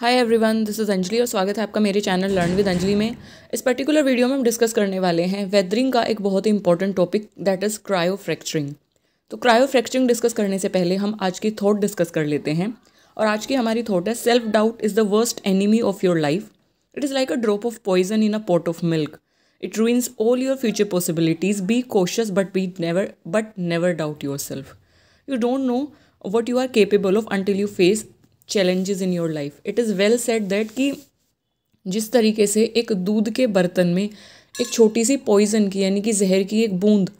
hi everyone this is Anjali और स्वागत है आपका मेरे चैनल लर्न विद अंजलि में इस पर्टिकुलर वीडियो में हम डिस्कस करने वाले हैं वेदरिंग का एक बहुत ही important topic that is cryo fracturing तो क्रायो फ्रैक्चरिंग डिस्कस करने से पहले हम आज की थॉट डिस्कस कर लेते हैं और आज की हमारी थॉट है self doubt is the worst enemy of your life it is like a drop of poison in a pot of milk it ruins all your future possibilities be cautious but be never but never doubt yourself you don't know what you are capable of until you face challenges in your life it is well said that कि जिस तरीके से एक दूध के बर्तन में एक छोटी सी पॉइज़न की यानी कि जहर की एक बूंद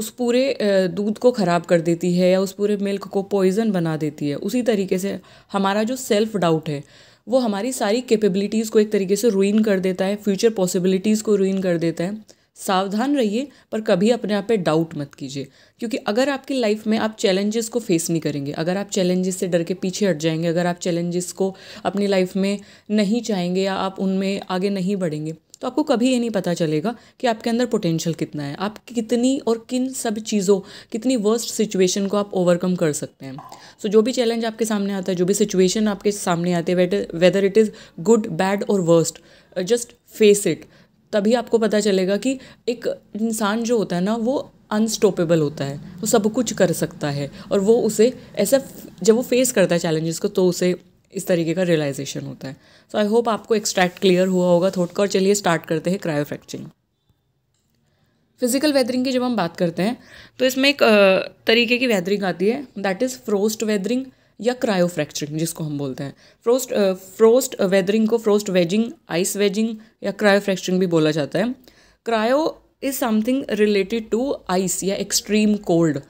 उस पूरे दूध को ख़राब कर देती है या उस पूरे मिल्क को पॉइज़न बना देती है उसी तरीके से हमारा जो सेल्फ़ डाउट है वो हमारी सारी कैपेबिलिटीज़ को एक तरीके से रुइन कर देता है फ्यूचर पॉसिबिलिटीज़ को रुइन कर देता है सावधान रहिए पर कभी अपने आप पे डाउट मत कीजिए क्योंकि अगर आपकी लाइफ में आप चैलेंजेस को फेस नहीं करेंगे अगर आप चैलेंजेस से डर के पीछे हट जाएंगे अगर आप चैलेंजेस को अपनी लाइफ में नहीं चाहेंगे या आप उनमें आगे नहीं बढ़ेंगे तो आपको कभी ये नहीं पता चलेगा कि आपके अंदर पोटेंशियल कितना है आप कितनी और किन सब चीज़ों कितनी वर्स्ट सिचुएशन को आप ओवरकम कर सकते हैं सो so, जो भी चैलेंज आपके सामने आता है जो भी सिचुएशन आपके सामने आती है whether it is good bad और वर्स्ट जस्ट फेस इट तभी आपको पता चलेगा कि एक इंसान जो होता है ना वो अनस्टॉपेबल होता है वो सब कुछ कर सकता है और वो उसे ऐसा जब वो फेस करता है चैलेंजेस को तो उसे इस तरीके का रियलाइजेशन होता है सो आई होप आपको एक्सट्रैक्ट क्लियर हुआ होगा थोट का और चलिए स्टार्ट करते हैं क्रायो फ्रैक्चरिंग फिजिकल वेदरिंग की जब हम बात करते हैं तो इसमें एक तरीके की वेदरिंग आती है दैट इज़ फ्रोस्ट वेदरिंग या क्रायो फ्रैक्चरिंग जिसको हम बोलते हैं फ्रोस्ट फ्रोस्ट वेदरिंग को फ्रोस्ट वेजिंग आइस वेजिंग या क्रायो फ्रैक्चरिंग भी बोला जाता है cryo is something related to ice या एक्सट्रीम कोल्ड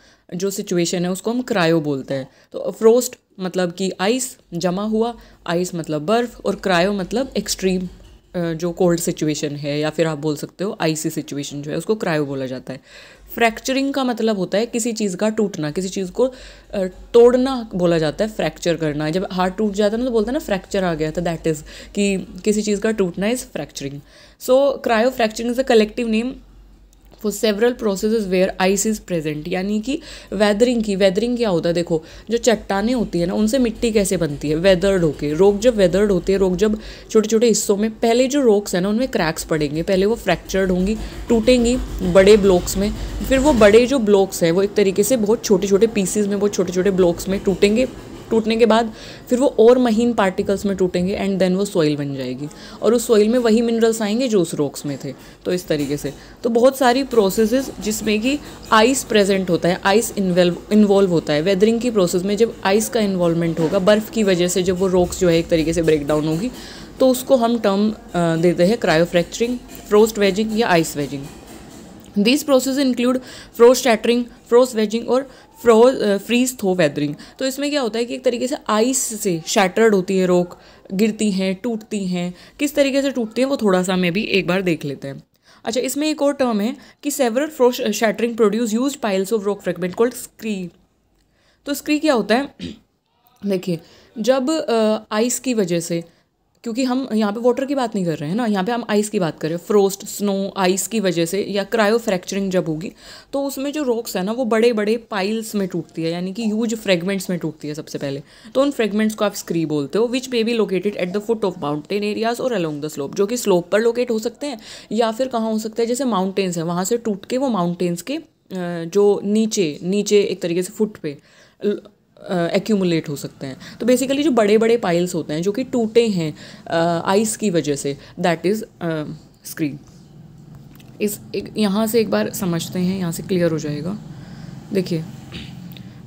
जो सिचुएशन है उसको हम क्रायो बोलते हैं तो फ्रोस्ट मतलब कि आइस जमा हुआ आइस मतलब बर्फ़ और क्रायो मतलब एक्सट्रीम जो कोल्ड सिचुएशन है या फिर आप बोल सकते हो आईसी सिचुएशन जो है उसको क्रायो बोला जाता है फ्रैक्चरिंग का मतलब होता है किसी चीज़ का टूटना किसी चीज़ को तोड़ना बोला जाता है फ्रैक्चर करना जब हार्ट टूट जाता है ना तो बोलते हैं ना फ्रैक्चर आ गया था दैट इज़ कि किसी चीज़ का टूटना is fracturing so cryo fracturing is a collective name for several process where ice is present यानी कि वेदरिंग की वेदरिंग क्या होता है देखो जो चट्टाने होती है ना उनसे मिट्टी कैसे बनती है वेदर्ड होके रोग जब वेदर्ड होते हैं रोग जब छोटे छोटे हिस्सों में पहले जो रोक्स हैं ना उनमें क्रैक्स पड़ेंगे पहले वो फ्रैक्चर्ड होंगी टूटेंगी बड़े ब्लॉक्स में फिर वो बड़े जो ब्लॉक्स हैं वो एक तरीके से बहुत छोटे छोटे पीसीज में बहुत छोटे छोटे ब्लॉक्स में टूटेंगे टूटने के बाद फिर वो और महीन पार्टिकल्स में टूटेंगे एंड देन वो सॉइल बन जाएगी और उस सॉइल में वही मिनरल्स आएंगे जो उस रॉक्स में थे तो इस तरीके से तो बहुत सारी प्रोसेस जिसमें कि आइस प्रेजेंट होता है आइस इन्वॉल्व होता है वेदरिंग की प्रोसेस में जब आइस का इन्वॉल्वमेंट होगा बर्फ़ की वजह से जब वो रॉक्स जो है एक तरीके से ब्रेक डाउन होगी तो उसको हम टर्म देते हैं क्रायोफ्रैक्चरिंग फ्रोस्ट वेजिंग या ice wedging this process include frost shattering frost wedging और फ्रीज थो वेदरिंग तो इसमें क्या होता है कि एक तरीके से आइस से शैटर्ड होती है रोक गिरती हैं टूटती हैं किस तरीके से टूटती हैं वो थोड़ा सा मैं भी एक बार देख लेते हैं अच्छा इसमें एक और टर्म है कि several frost shattering produce huge piles of rock fragment called scree तो स्क्री क्या होता है देखिए जब आइस uh, की वजह से क्योंकि हम यहाँ पे वाटर की बात नहीं कर रहे हैं ना यहाँ पे हम आइस की बात कर रहे हैं फ्रोस्ट स्नो आइस की वजह से या क्रायो फ्रैक्चरिंग जब होगी तो उसमें जो रॉक्स है ना वो बड़े बड़े पाइल्स में टूटती है यानी कि ह्यूज फ्रेगमेंट्स में टूटती है सबसे पहले तो उन फ्रेगमेंट्स को आप स्क्री बोलते हो which may be located at the foot of mountain areas और अलोंग द स्लोप जो कि स्लोप पर लोकेट हो सकते हैं या फिर कहाँ हो सकता है जैसे माउंटेन्स हैं वहाँ से टूट के वो माउंटेन्स के जो नीचे नीचे एक तरीके से फुट पे एक्यूमुलेट uh, हो सकते हैं तो बेसिकली जो बड़े बड़े पाइल्स होते हैं जो कि टूटे हैं आइस uh, की वजह से दैट इज़ स्क्रीन इस एक यहाँ से एक बार समझते हैं यहाँ से क्लियर हो जाएगा देखिए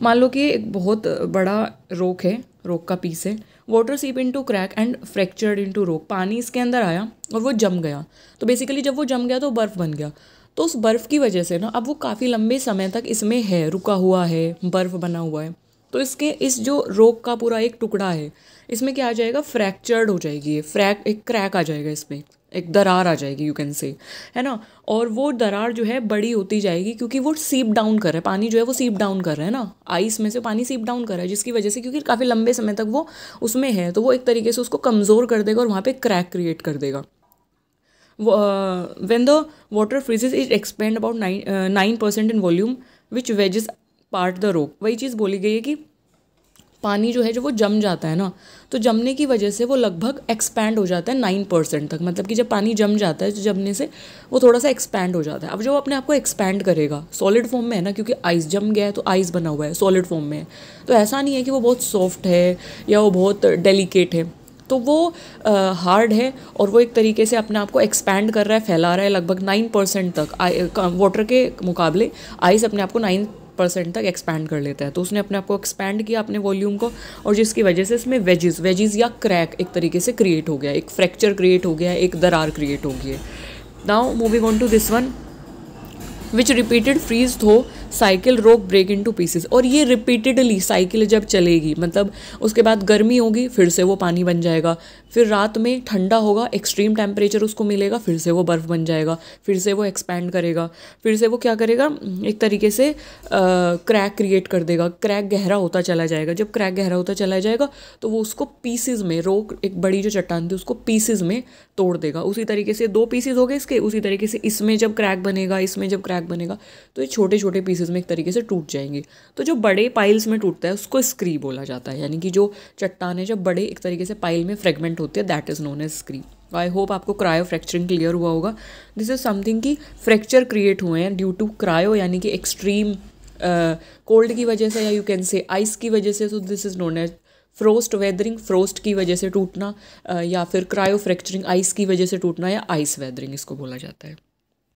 मान लो कि एक बहुत बड़ा रोक है रोक का पीस है water seep into crack and fractured into rock पानी इसके अंदर आया और वो जम गया तो बेसिकली जब वो जम गया तो बर्फ़ बन गया तो उस बर्फ़ की वजह से ना अब वो काफ़ी लंबे समय तक इसमें है रुका हुआ है बर्फ़ बना हुआ है तो इसके इस जो रोग का पूरा एक टुकड़ा है इसमें क्या आ जाएगा फ्रैक्चर्ड हो जाएगी ये फ्रैक एक क्रैक आ जाएगा इसमें एक दरार आ जाएगी यू कैन से है ना और वो दरार जो है बड़ी होती जाएगी क्योंकि वो सीप डाउन कर रहा है पानी जो है वो सीप डाउन कर रहा है ना आइस में से पानी सीप डाउन कर रहा है जिसकी वजह से क्योंकि काफ़ी लंबे समय तक वो उसमें है तो वो एक तरीके से उसको कमज़ोर कर देगा और वहाँ पर क्रैक क्रिएट कर देगा when the water freezes is expand about nine nine percent in volume which wedges part the rock वही चीज़ बोली गई है कि पानी जो है जो वो जम जाता है ना तो जमने की वजह से वो लगभग एक्सपैंड हो जाता है नाइन परसेंट तक मतलब कि जब पानी जम जाता है तो जमने से वो थोड़ा सा एक्सपैंड हो जाता है अब जो अपने आप को एक्सपैंड करेगा सॉलिड फॉर्म में है ना क्योंकि आइस जम गया है तो आइस बना हुआ है सॉलिड फॉर्म में है तो ऐसा नहीं है कि वो बहुत सॉफ्ट है या वो बहुत डेलिकेट है तो वो हार्ड है और वो एक तरीके से अपने आप को एक्सपैंड कर रहा है फैला रहा है लगभग नाइन परसेंट तक वाटर के मुकाबले आइस अपने आप को नाइन परसेंट तक एक्सपैंड कर लेता है तो उसने अपने आप को एक्सपैंड किया अपने वॉल्यूम को और जिसकी वजह से इसमें वेजेस वेजेस या क्रैक एक तरीके से क्रिएट हो गया एक फ्रैक्चर क्रिएट हो गया एक दरार क्रिएट हो गई है now moving on to this one which repeated freeze thaw cycle rock break into pieces और ये रिपीटेडली साइकिल जब चलेगी मतलब उसके बाद गर्मी होगी फिर से वो पानी बन जाएगा फिर रात में ठंडा होगा एक्सट्रीम टेम्परेचर उसको मिलेगा फिर से वो बर्फ़ बन जाएगा फिर से वो एक्सपैंड करेगा फिर से वो क्या करेगा एक तरीके से क्रैक क्रिएट कर देगा क्रैक गहरा होता चला जाएगा जब क्रैक गहरा होता चला जाएगा तो वो उसको पीसेज में रोक एक बड़ी जो चट्टान थी उसको पीसेज में तोड़ देगा उसी तरीके से दो पीसेज हो गए इसके उसी तरीके से इसमें जब क्रैक बनेगा इसमें जब क्रैक बनेगा तो ये छोटे छोटे पीसेज पीसेज में एक तरीके से टूट जाएंगे तो जो बड़े पाइल्स में टूटता है उसको स्क्री बोला जाता है यानी कि जो चट्टाने जब बड़े एक तरीके से पाइल में फ्रेगमेंट होते हैं that is known as scree I hope आपको क्रायो फ्रैक्चरिंग क्लियर हुआ होगा दिस इज समथिंग की फ्रैक्चर क्रिएट हुए हैं ड्यू टू क्रायो यानी कि एक्सट्रीम कोल्ड की वजह से या यू कैन से आइस की वजह से so this is known as frost weathering frost की वजह से टूटना या फिर क्रायो फ्रैक्चरिंग आइस की वजह से टूटना या आइस वेदरिंग इसको बोला जाता है